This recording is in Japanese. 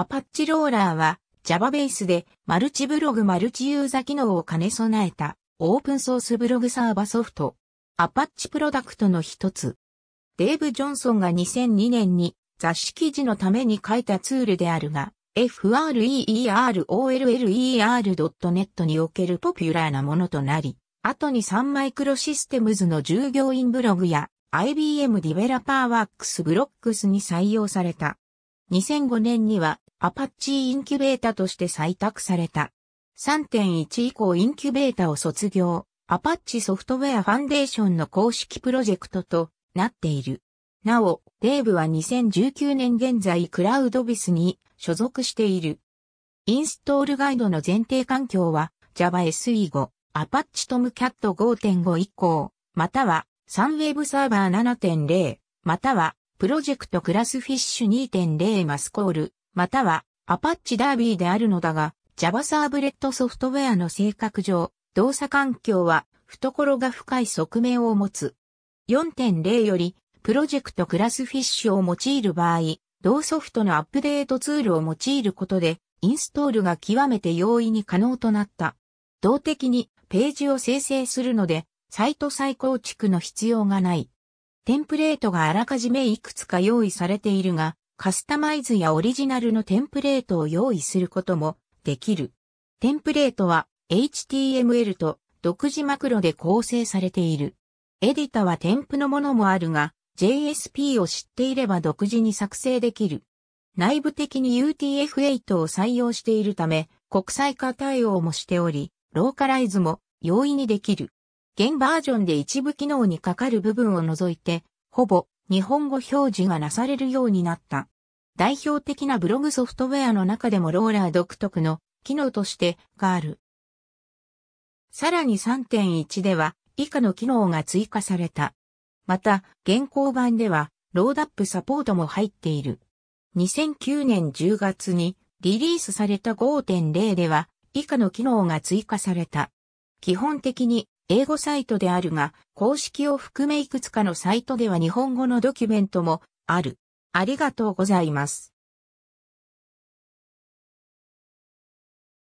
アパッチローラーは Java ベースでマルチブログマルチユーザ機能を兼ね備えたオープンソースブログサーバソフト。アパッチプロダクトの一つ。デイブ・ジョンソンが2002年に雑誌記事のために書いたツールであるが、freerOLLER.net におけるポピュラーなものとなり、後にサンマイクロシステムズの従業員ブログや IBM ディベラパーワークスブロックスに採用された。2005年にはアパッチインキュベータとして採択された。3.1以降インキュベータを卒業、アパッチソフトウェアファンデーションの公式プロジェクトとなっている。なお、デーブは2019年現在クラウドビスに所属している。インストールガイドの前提環境は Java SE5、アパッチトムキャット5.5以降、またはサンウェブサーバー7.0、またはプロジェクトクラスフィッシュ2.0マスコールまたはアパッチダービーであるのだが、Java サーブレットソフトウェアの性格上、動作環境は懐が深い側面を持つ。4.0より、プロジェクトクラスフィッシュを用いる場合、同ソフトのアップデートツールを用いることで、インストールが極めて容易に可能となった。動的にページを生成するので、サイト再構築の必要がない。テンプレートがあらかじめいくつか用意されているが、カスタマイズやオリジナルのテンプレートを用意することもできる。テンプレートは HTML と独自マクロで構成されている。エディタは添付のものもあるが、JSP を知っていれば独自に作成できる。内部的に UTF-8 を採用しているため、国際化対応もしており、ローカライズも容易にできる。現バージョンで一部機能にかかる部分を除いて、ほぼ日本語表示がなされるようになった。代表的なブログソフトウェアの中でもローラー独特の機能としてがある。さらに3.1では以下の機能が追加された。また、現行版ではロードアップサポートも入っている。2009年10月にリリースされた5.0では以下の機能が追加された。基本的に英語サイトであるが、公式を含めいくつかのサイトでは日本語のドキュメントもある。ありがとうございます。